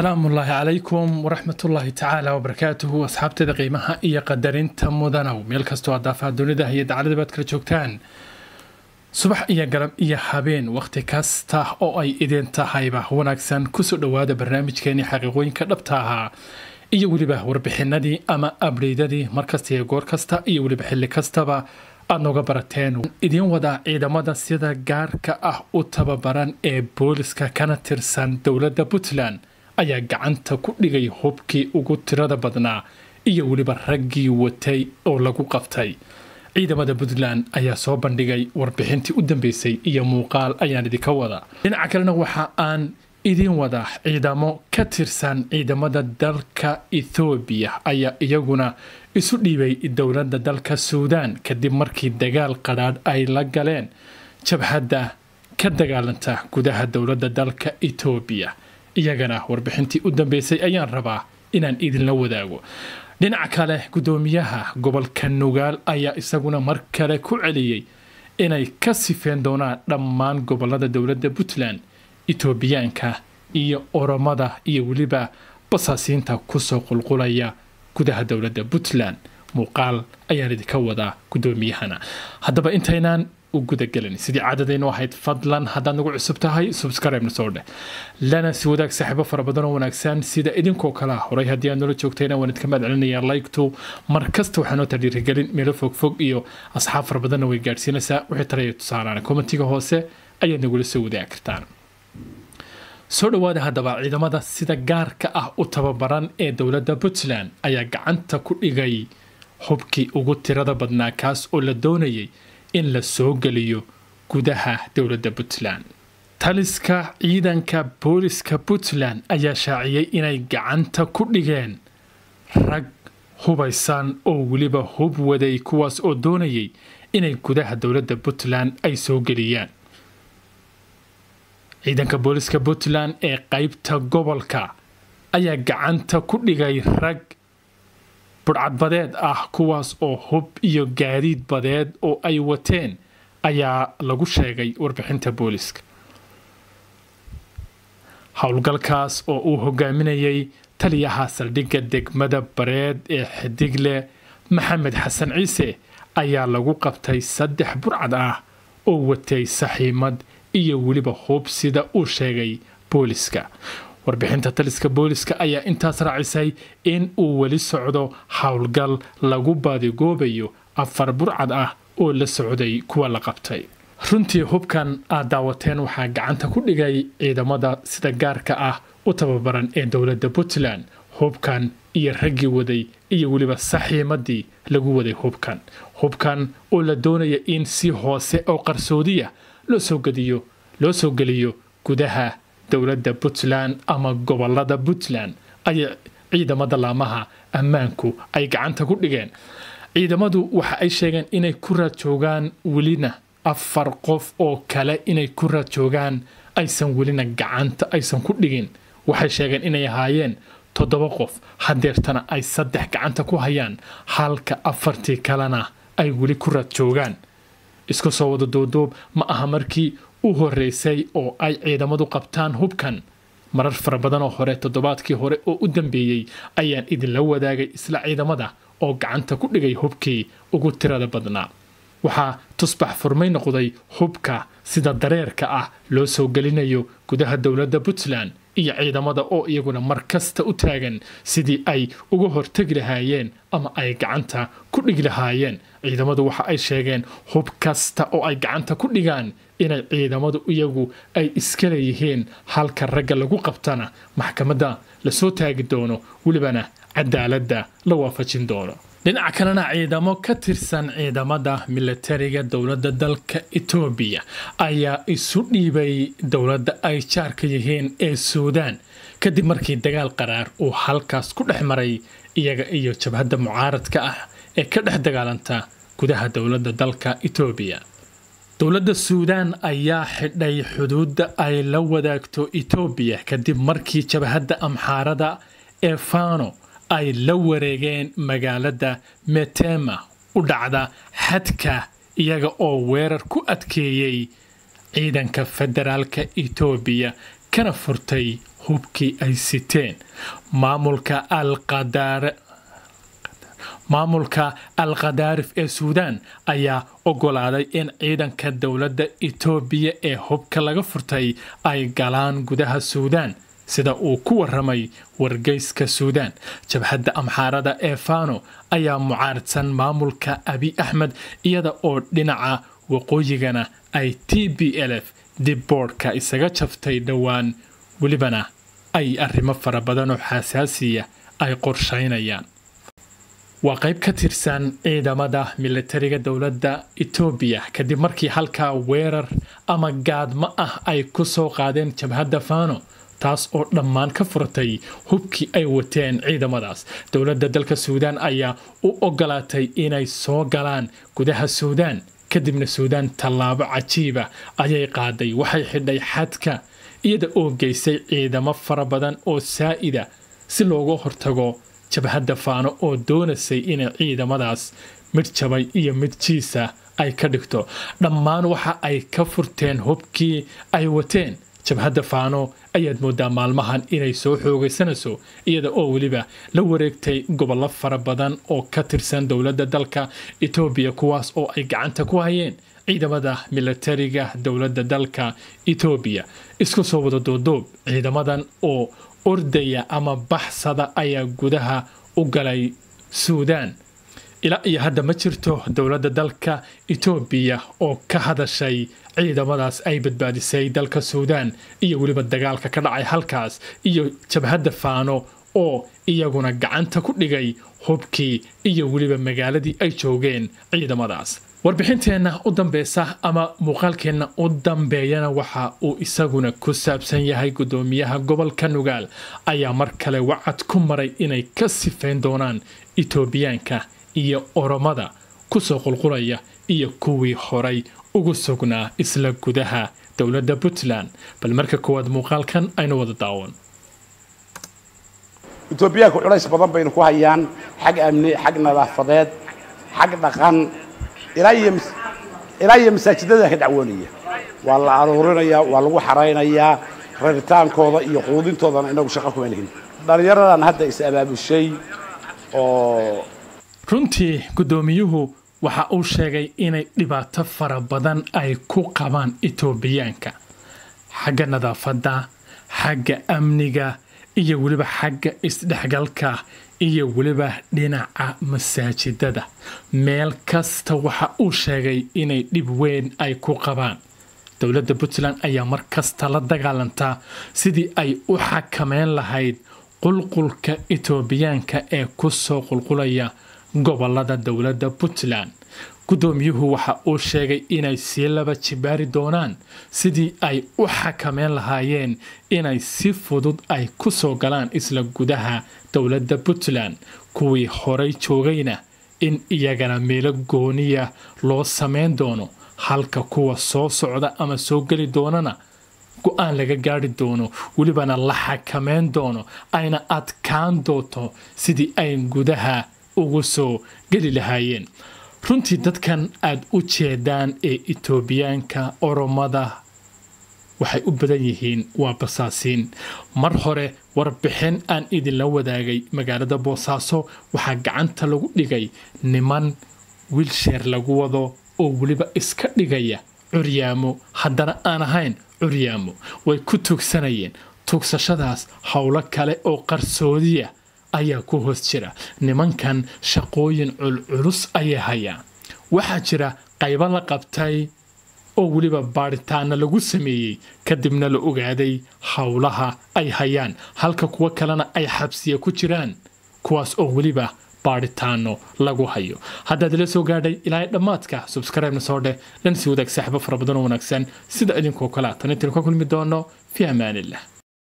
asalaamu ullaahi calaykum waraxmat ullaahi tacaala wabarakaatuhu asxaabteeda qiimaha iyo qadarinta mudanow meel kastoo adaafaha dunida iyo dacladabad kala joogtaan subax iyo galab iyo habeen wakhti kasta oo ay idin tahayba wanaagsan kusoo dhowaada barnaamijkeenii xaqiiqooyinka dhabta ahaa iyo weliba warbixinadii ama abreydadii markasta iyo goor kasta iyo weliba xilli kastaba aada nooga barateen idiin wadaa ciidamada sida gaarka ah u tababaran ee booliska kana tirsan dowladda puntland ayaa gacanta ku dhigay hubkii ugu tirada badnaa iyo weliba raggii watay oo lagu qabtay ciidamada puntland ayaa soo bandhigay warbixintii u dambeysay iyo muuqaal ayaan idinka wada dhinaca kalena waxa aan idiin wadaa ciidamo ka tirsan ciidamada dalka ethoobiya ayaa iyaguna isu dhiibay dowladda dalka suudaan kadib markii dagaal qadhaadh ay la galeen jabhadda ka dagaalanta gudaha dowladda dalka etoobiya iyagana warbixintii u dambeysay ayaan rabaa inaan idinla wadaago dhinaca kale guddoomiyaha gobolka nugaal ayaa isaguna mar kale ku celiyey inay ka sifeen doonaan dhammaan gobollada dowladda puntland etoobiyaanka iyo oromada iyo weliba basaasiinta kusoo qulqulaya gudaha dowladda puntland muuqaal ayaan idinka wadaa guddoomiyahana haddaba intaynaan u gudagelin sidii caadadaynu ahayd fadlan haddaad nagu cusub tahay subscribe-na soo dheh lana si wadaag saaxiibo fara badan oo wanaagsan sida idinkoo kale ah. horay haddii aad noola joogtayna waan idinka mahadcelinayaa like-tu mar kasta waxaa tadhiirigelin meelo fogfog iyo asxaab fara badanna way gaadhsiinaysaa wixii talaya tusaalaan kommentiga hoose ayaad nagula soo wadaagi kartaan soo dhawaada haddaba ciidamada sida gaarka ah u tababaran ee dowladda puntland ayaa gacanta ku dhigay hubkii ugu tirada badnaa kaas oo la doonayay in la soo geliyo gudaha dowladda puntland taliska ciidanka booliska puntland ayaa shaaciyey inay gacanta ku dhigeen rag hubaysan oo weliba hub waday kuwaas oo doonayay inay gudaha dowladda puntland ay soo geliyaan ciidanka booliska puntland ee qaybta gobolka ayaa gacanta ku dhigay rag budhcad badeed ah kuwaas oo hub iyo gaadiid badeed oo ay wateen ayaa lagu sheegay warbixinta booliiska howlgalkaas oo uu hogaaminayay taliyaha saldhigga degmada bareed ee xidigleh maxamed xasan ciise ayaa lagu qabtay saddex burcad ah oo watay saxiimad iyo weliba hub sida uu sheegay booliska warbixinta taliska booliska ayaa intaas raacisay in uu weli socdo howlgal lagu baadigoobayo afar burcad ah oo la socday kuwa la qabtay runtii hubkan aad daawateen waxaa gacanta ku dhigay ciidamada sida gaarka ah u tababaran ee dowladda puntland hubkan iyo raggii waday iyo weliba saxiimadii lagu waday hubkan hubkan oo la doonaya in si hoose oo qarsoodiya loo soo geliyo gudaha dowladda puntland ama gobolada puntland ayaa ciidamada laamaha ammaanku ay gacanta ku dhigeen ciidamadu waxa ay sheegeen inay ku raad joogaan welina afar qof oo kale inay ku raad aysan welina gacanta aysan ku dhigin waxay sheegeen inay ahaayeen toddoba qof hadeertana ay saddex gacanta ku hayaan halka afartii kalena ay weli ku raad joogaan soo wada doodoob ma aha markii u horeysay oo ay ciidamadu qabtaan hubkan marar fara badan oo hore toddobaadkii hore oo u dambeeyey ayaan idinla wadaagay isla ciidamada oo gacanta ku dhigay hubkii ugu tirada badnaa waxaa tusbax furmay noqday hubka sida dareerka ah loo soo gelinayo gudaha dowladda puntland iyo ciidamada oo iyaguna mar kasta u taagan sidii ay uga hortegi lahaayeen ama ay gacanta ku dhigi lahaayeen ciidamadu waxa ay sheegeen hub kasta oo ay gacanta ku dhigaan inay ciidamadu iyagu ay iska leeyihiin halka ragga lagu qabtana maxkamadda la soo taagi doono welibana cadaaladda la waafajin doono dhinaca ah kalena ciidamo ka tirsan ciidamada milatariga dowladda dalka etoobiya ayaa isu dhiibay dowladda ay jaarka yihiin ee suudaan kadib markii dagaal qaraar uu halkaas ku dhex maray iyaga iyo jabhadda mucaaradka ah ee ka dhex dagaalanta gudaha dowladda dalka etoobiya dowladda suudaan ayaa xidhay xuduudda ay la wadaagto etoobiya kadib markii jabhadda amxaarada ee faano ay la wareegeen magaalada metema u dhacda xadka iyaga oo weerar ku adkeeyey ciidanka federaalka itoobiya kana furtay hubkii ay siteen maamulka al-khadaarif ee suudaan ayaa ogolaaday in ciidanka dowladda itoobiya ee hubka laga furtay ay galaan gudaha suudaan sida uu ku waramay wargeyska suudaan jabhadda amxaarada ee fano ayaa mucaaridsan maamulka abi axmed iyada oo dhinaca waqooyigana ay t b l f dib boodhka isaga jaftay dhowaan welibana ay arrimo fara badan oo xasaasiya ay qorshaynayaan waa qayb ka tirsan ciidamada militariga dowladda etoobiya kadib markii halkaa weerar ama gaadmo ah ay ku soo qaadeen jabhadda fano taas oo dhammaan ka furatay hubkii ay wateen ciidamadaas dowladda dalka suudaan ayaa u ogolaatay inay soo galaan gudaha suudaan kadibna suudaan tallaabo cajiiba ah ayay qaaday waxay xidhay xadka iyada oo geysay ciidamo fara badan oo saa'ida ah si loogu hortago jabhadda faano oo doonaysay inay ciidamadaas mid jabay iyo mid jiisa ay ka dhigto dhammaan waxa ay ka furteen hubkii ay wateen jabhadda faano ayaad moodaa maalmahan inay soo xoogaysanayso iyada oo weliba la wareegtay gobollo fara badan oo ka tirsan dowladda dalka etoobiya kuwaas oo ay gacanta ku hayeen ciidamada milatariga dowladda dalka etoobiya isku soo wada doodoob ciidamadan oo ordaya ama baxsada ayaa gudaha u galay suudaan ilaa iyo hadda ma jirto dowladda dalka etoobiya oo ka hadashay ciidamadaas ay badbaadisay dalka suudaan iyo weliba dagaalka ka dhacay halkaas iyo jabhadda faano oo iyaguna gacanta ku dhigay hubkii iyo weliba magaaladii ay joogeen ciidamadaas warbixinteenna u dambeysa ama muuqaalkeenna u dambeeyana waxa uu isaguna ku saabsan yahay guddoomiyaha gobolka nugaal ayaa mar kale wacad ku maray inay ka sifayn doonaan itoobiyaanka iyo oromada kusoo qulqulaya iyo kuwii horay ugu sugnaa isla gudaha dowladda puntland bal marka koowaad muuqaalkan aynu wada daawan etoobiyaanku culays badan baynu ku hayaan xag amni xag nadaafadeed xag dhaqan ilaa iyo masaajidada ka dacwoonaya waa la aruurinayaa waa lagu xaraynayaa raritaankooda iyo quudintoodana inagu shaqo kuma lihin dhallinyaradan hadda is abaabushay oo runtii guddoomiyuhu waxa uu sheegay inay dhibaato fara badan ay ku qabaan itoobiyaanka xagga nadaafadda xagga amniga iyo weliba xagga isdhexgalka iyo weliba dhinaca masaajidada meel kasta waxa uu sheegay inay dhib weyn ay ku qabaan dowladda puntland ayaa mar kasta la dagaalantaa sidii ay u xakameyn lahayd qulqulka itoobiyaanka ee ku soo qulqulaya gobolada dowladda puntland guddoomiyuhu waxa uu sheegay inay sii laba jibaari doonaan sidii ay u xakameyn lahaayeen inay si fudud ay ku soo galaan isla gudaha dowladda puntland kuwii horay joogayna in iyagana meelo gooniya loo samayn doono halka kuwa soo socda ama soo geli doonana go-aan laga gaari doono welibana la xakameyn doono ayna adkaan doonto sidii ay gudaha ugu soo geli lahaayeen runtii dadkan aad u jeedaan ee itoobiyaanka oromada waxay u badan yihiin waa basaasiin mar hore warbixin aan idinla wadaagay magaalada boosaaso waxaa gacanta lagu dhigay niman wiilsheer lagu wado oo weliba iska dhigaya curyaamo haddana aan ahayn curyaamo way ku tuugsanayeen tuugsashadaas howlo kale oo qarsoodiya ayaa ku hoos jira nimankan shaqooyin culculus ayay hayaan waxaa jira qaybo la qabtay oo weliba baadhitaana lagu sameeyey kadibna la ogaaday howlaha ay hayaan halka kuwo kalena ay xabsiya ku jiraan kuwaas oo weliba baaritaano lagu hayo haddaad ila soo gaadhay ilaa dhammaadka subskribena soo dheh dhansi wadaag saaxibo fara badan oo wanaagsan sida idinkoo kalea tan intaanu ka kulmi doono fi amaanillah